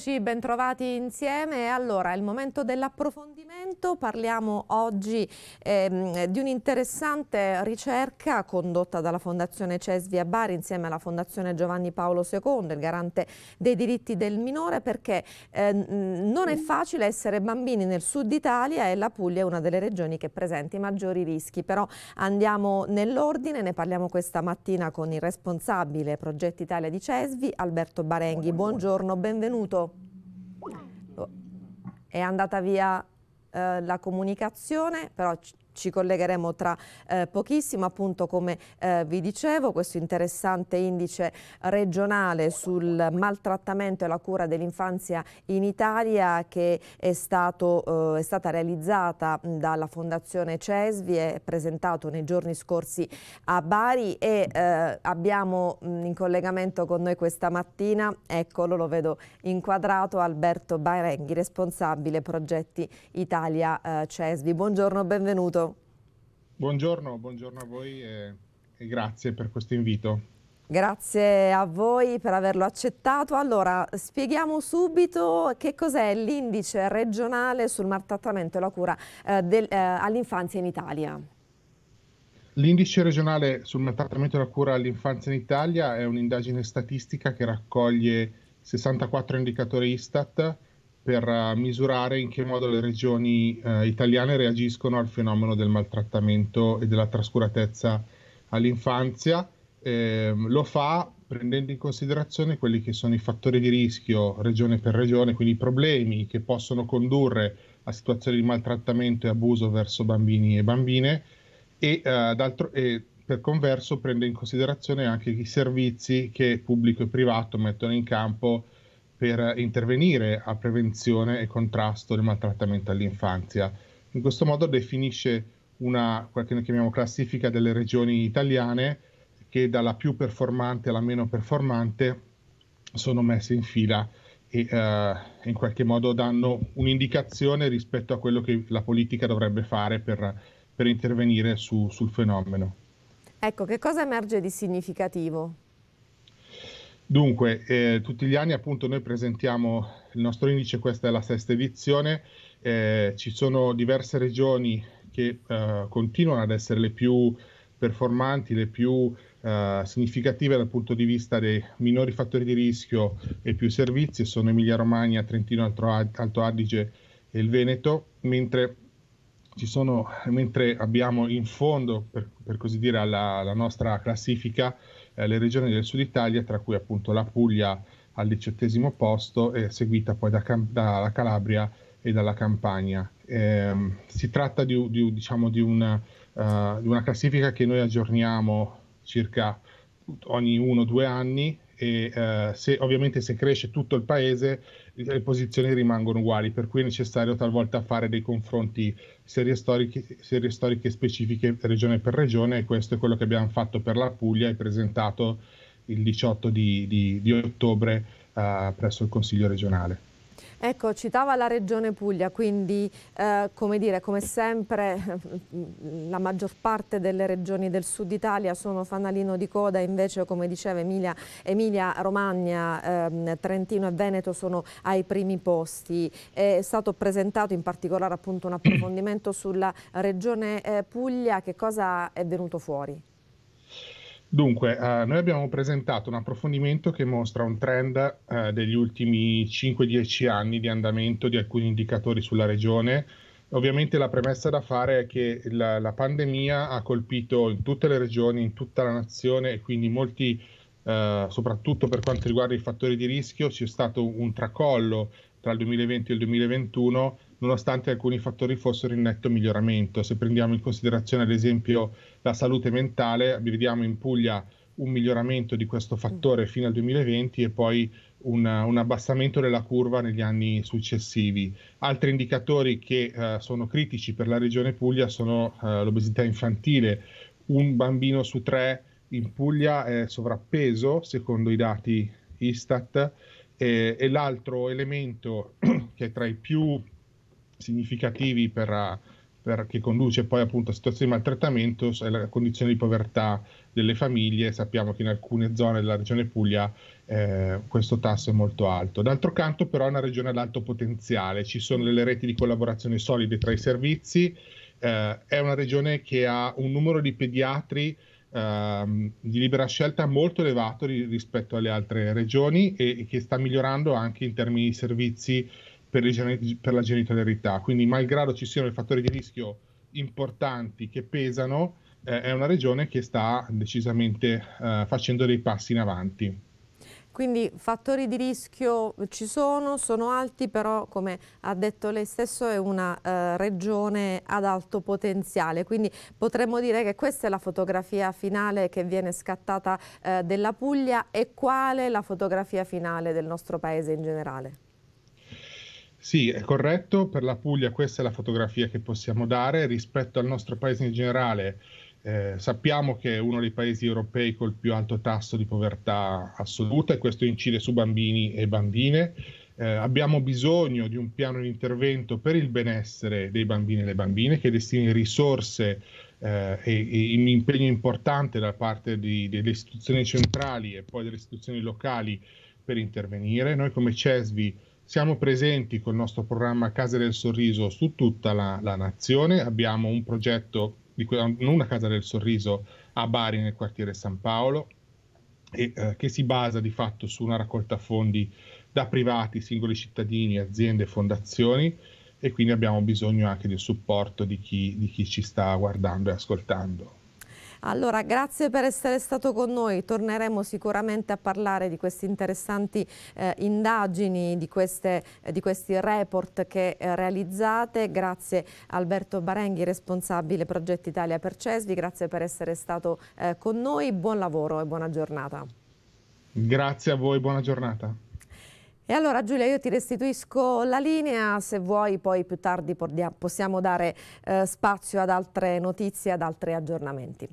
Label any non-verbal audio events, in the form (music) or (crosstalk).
Eccoci, bentrovati insieme. Allora, è il momento dell'approfondimento. Parliamo oggi ehm, di un'interessante ricerca condotta dalla Fondazione Cesvi a Bari insieme alla Fondazione Giovanni Paolo II, il garante dei diritti del minore, perché ehm, non è facile essere bambini nel sud Italia e la Puglia è una delle regioni che presenta i maggiori rischi. Però andiamo nell'ordine, ne parliamo questa mattina con il responsabile Progetti Italia di Cesvi, Alberto Barenghi. Buongiorno, benvenuto è andata via eh, la comunicazione, però ci collegheremo tra eh, pochissimo, appunto come eh, vi dicevo, questo interessante indice regionale sul maltrattamento e la cura dell'infanzia in Italia che è, stato, eh, è stata realizzata dalla Fondazione Cesvi e presentato nei giorni scorsi a Bari e eh, abbiamo in collegamento con noi questa mattina, eccolo, lo vedo inquadrato, Alberto Barenghi, responsabile progetti Italia eh, Cesvi. Buongiorno, benvenuto. Buongiorno, buongiorno a voi e, e grazie per questo invito. Grazie a voi per averlo accettato. Allora, spieghiamo subito che cos'è l'indice regionale sul maltrattamento e la cura eh, eh, all'infanzia in Italia. L'indice regionale sul maltrattamento e la cura all'infanzia in Italia è un'indagine statistica che raccoglie 64 indicatori ISTAT per eh, misurare in che modo le regioni eh, italiane reagiscono al fenomeno del maltrattamento e della trascuratezza all'infanzia. Eh, lo fa prendendo in considerazione quelli che sono i fattori di rischio regione per regione, quindi i problemi che possono condurre a situazioni di maltrattamento e abuso verso bambini e bambine e, eh, e per converso prende in considerazione anche i servizi che pubblico e privato mettono in campo per intervenire a prevenzione e contrasto del maltrattamento all'infanzia. In questo modo definisce una, quella che noi chiamiamo classifica delle regioni italiane, che dalla più performante alla meno performante sono messe in fila e uh, in qualche modo danno un'indicazione rispetto a quello che la politica dovrebbe fare per, per intervenire su, sul fenomeno. Ecco, che cosa emerge di significativo? Dunque, eh, tutti gli anni appunto noi presentiamo il nostro indice, questa è la sesta edizione, eh, ci sono diverse regioni che eh, continuano ad essere le più performanti, le più eh, significative dal punto di vista dei minori fattori di rischio e più servizi, sono Emilia Romagna, Trentino, Alto, Adige e il Veneto, mentre ci sono, mentre abbiamo in fondo, per, per così dire, alla, alla nostra classifica, eh, le regioni del sud Italia, tra cui appunto la Puglia al diciottesimo posto, eh, seguita poi da, dalla Calabria e dalla Campania. Eh, si tratta di, di, diciamo, di, una, uh, eh, di, una, classifica che noi aggiorniamo circa ogni uno o due anni e uh, se, ovviamente se cresce tutto il paese le posizioni rimangono uguali, per cui è necessario talvolta fare dei confronti serie storiche, serie storiche specifiche regione per regione e questo è quello che abbiamo fatto per la Puglia e presentato il 18 di, di, di ottobre uh, presso il Consiglio regionale. Ecco, citava la Regione Puglia, quindi eh, come, dire, come sempre (laughs) la maggior parte delle regioni del sud Italia sono fanalino di coda, invece come diceva Emilia, Emilia Romagna, eh, Trentino e Veneto sono ai primi posti. È stato presentato in particolare appunto, un approfondimento sulla Regione eh, Puglia, che cosa è venuto fuori? Dunque, eh, noi abbiamo presentato un approfondimento che mostra un trend eh, degli ultimi 5-10 anni di andamento di alcuni indicatori sulla regione. Ovviamente la premessa da fare è che la, la pandemia ha colpito in tutte le regioni, in tutta la nazione e quindi molti, eh, soprattutto per quanto riguarda i fattori di rischio, c'è stato un tracollo tra il 2020 e il 2021 nonostante alcuni fattori fossero in netto miglioramento. Se prendiamo in considerazione ad esempio la salute mentale, vediamo in Puglia un miglioramento di questo mm. fattore fino al 2020 e poi una, un abbassamento della curva negli anni successivi. Altri indicatori che uh, sono critici per la regione Puglia sono uh, l'obesità infantile. Un bambino su tre in Puglia è sovrappeso, secondo i dati Istat, e, e l'altro elemento (clears throat) che è tra i più significativi per, per, che conduce poi appunto a situazioni di maltrattamento e la condizione di povertà delle famiglie. Sappiamo che in alcune zone della regione Puglia eh, questo tasso è molto alto. D'altro canto però è una regione ad alto potenziale, ci sono delle reti di collaborazione solide tra i servizi, eh, è una regione che ha un numero di pediatri Ehm, di libera scelta molto elevato di, rispetto alle altre regioni e, e, che sta migliorando anche in termini di servizi per, il, per la genitorialità. Quindi, malgrado ci siano i fattori di rischio importanti che pesano, eh, è una regione che sta decisamente eh, facendo dei passi in avanti. Quindi fattori di rischio ci sono, sono alti, però come ha detto lei stesso è una eh, regione ad alto potenziale, quindi potremmo dire che questa è la fotografia finale che viene scattata eh, della Puglia e quale la fotografia finale del nostro paese in generale? Sì, è corretto, per la Puglia questa è la fotografia che possiamo dare rispetto al nostro paese in generale. Eh, sappiamo che è uno dei paesi europei col più alto tasso di povertà assoluta e questo incide su bambini e bambine. Eh, abbiamo bisogno di un piano di intervento per il benessere dei bambini e delle bambine che destini risorse eh, e, e, un impegno importante da parte di, delle istituzioni centrali e poi delle istituzioni locali per intervenire. Noi come CESVI siamo presenti col nostro programma Casa del Sorriso su tutta la, la nazione, abbiamo un progetto, di que- una Casa del Sorriso a Bari nel quartiere San Paolo, e, eh, che si basa di fatto su una raccolta fondi da privati, singoli cittadini, aziende, fondazioni e quindi abbiamo bisogno anche del supporto di chi, di chi ci sta guardando e ascoltando. Allora, grazie per essere stato con noi. Torneremo sicuramente a parlare di queste interessanti eh, indagini, di, queste, eh, di, questi report che eh, realizzate. Grazie Alberto Barenghi, responsabile Progetto Italia per CESVI. Grazie per essere stato eh, con noi. Buon lavoro e buona giornata. Grazie a voi, buona giornata. E allora Giulia io ti restituisco la linea, se vuoi poi più tardi possiamo dare eh, spazio ad altre notizie, ad altri aggiornamenti.